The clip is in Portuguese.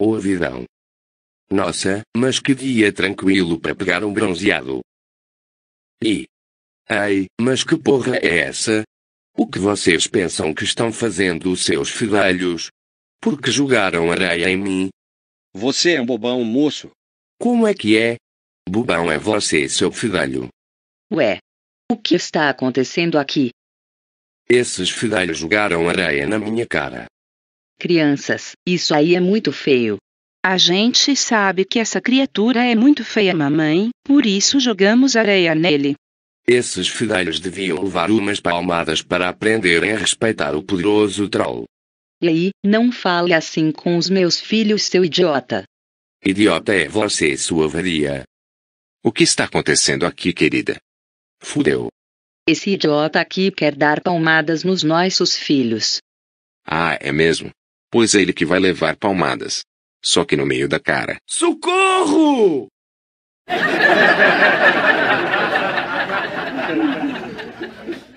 Ouvidão. Nossa, mas que dia tranquilo para pegar um bronzeado. E. Ai, mas que porra é essa? O que vocês pensam que estão fazendo os seus fidelhos? Porque jogaram areia em mim? Você é um bobão, moço. Como é que é? Bobão é você, seu fedelho. Ué. O que está acontecendo aqui? Esses fidelhos jogaram areia na minha cara. Crianças, isso aí é muito feio. A gente sabe que essa criatura é muito feia, mamãe, por isso jogamos areia nele. Esses filhos deviam levar umas palmadas para aprenderem a respeitar o poderoso troll. E aí, não fale assim com os meus filhos, seu idiota. Idiota é você, sua varia. O que está acontecendo aqui, querida? Fudeu. Esse idiota aqui quer dar palmadas nos nossos filhos. Ah, é mesmo? pois é ele que vai levar palmadas. Só que no meio da cara. Socorro!